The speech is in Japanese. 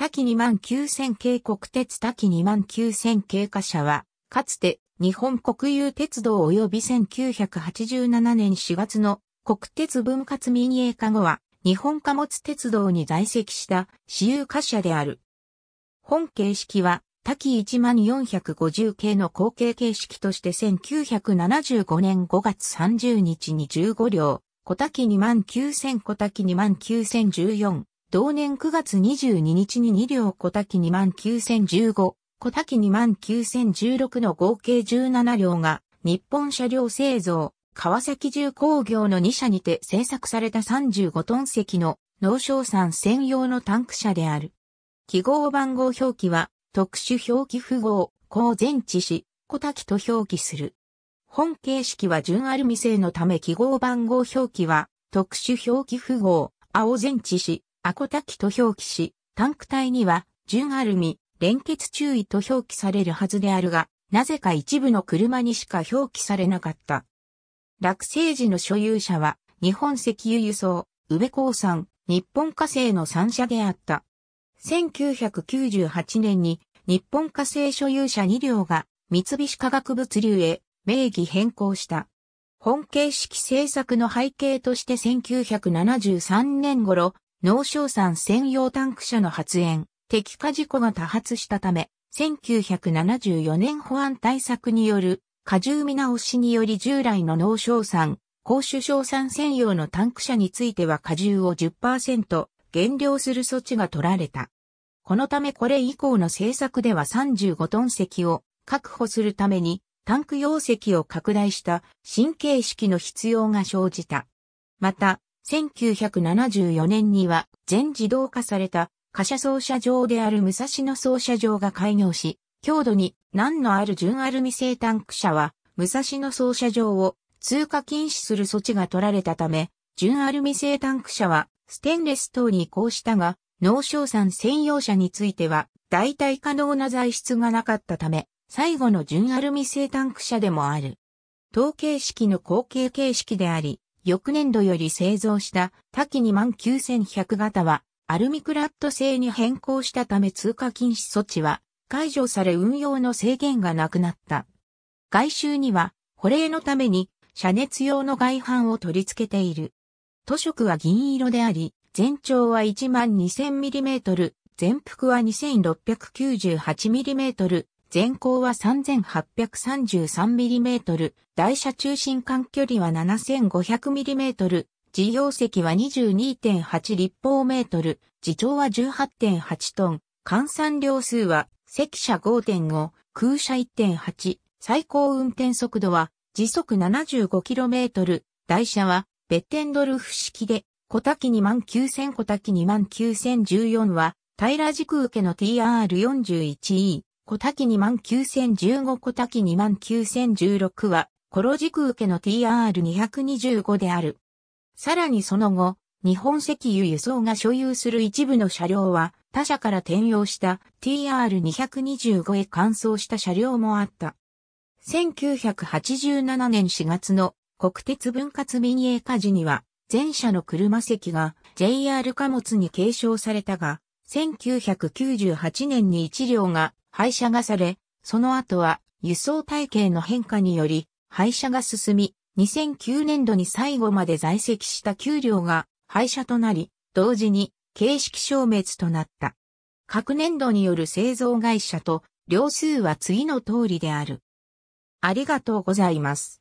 滝2万9000系国鉄滝2万9000系貨車は、かつて日本国有鉄道及び1987年4月の国鉄分割民営化後は、日本貨物鉄道に在籍した私有貨車である。本形式は、滝1450系の後継形式として1975年5月30日に15両、小滝29000小滝29014同年9月22日に2両小滝29015、小滝29016の合計17両が日本車両製造、川崎重工業の2社にて製作された35トン席の農商産専用のタンク車である。記号番号表記は特殊表記符号、高前置詞、小滝と表記する。本形式は純アルミ製のため記号番号表記は特殊表記符号、青前置詞、アコタキと表記し、タンク体には、純アルミ、連結注意と表記されるはずであるが、なぜか一部の車にしか表記されなかった。落成時の所有者は、日本石油輸送、宇部鉱産、日本火星の3社であった。1998年に、日本火星所有者2両が、三菱化学物流へ、名義変更した。本形式政策の背景として1973年頃、農商産専用タンク車の発煙、敵火事故が多発したため、1974年保安対策による荷重見直しにより従来の農商産、公主商産専用のタンク車については荷重を10%減量する措置が取られた。このためこれ以降の政策では35トン石を確保するためにタンク容積を拡大した神経式の必要が生じた。また、1974年には全自動化された貨車操車場である武蔵野操車場が開業し、強度に難のある純アルミ製タンク車は武蔵野操車場を通過禁止する措置が取られたため、純アルミ製タンク車はステンレス等に移行したが、農商産専用車については代替可能な材質がなかったため、最後の純アルミ製タンク車でもある。統計式の後継形式であり、翌年度より製造した多機2万9100型はアルミクラット製に変更したため通過禁止措置は解除され運用の制限がなくなった。外周には保冷のために遮熱用の外板を取り付けている。塗色は銀色であり、全長は 12,000mm、全幅は 2698mm 全高は 3833mm、台車中心間距離は 7500mm、事業席は22.8立方メートル、自長は18.8トン、換算量数は席車5.5、空車1.8、最高運転速度は時速 75km、台車はベッテンドルフ式で、小滝29000小滝29014は、平軸受けの TR41E、小滝29015小滝29016は、コロジク受けの TR225 である。さらにその後、日本石油輸送が所有する一部の車両は、他社から転用した TR225 へ換装した車両もあった。1987年4月の国鉄分割民営化時には、全車の車席が JR 貨物に継承されたが、1998年に1両が廃車がされ、その後は輸送体系の変化により廃車が進み、2009年度に最後まで在籍した9両が廃車となり、同時に形式消滅となった。各年度による製造会社と両数は次の通りである。ありがとうございます。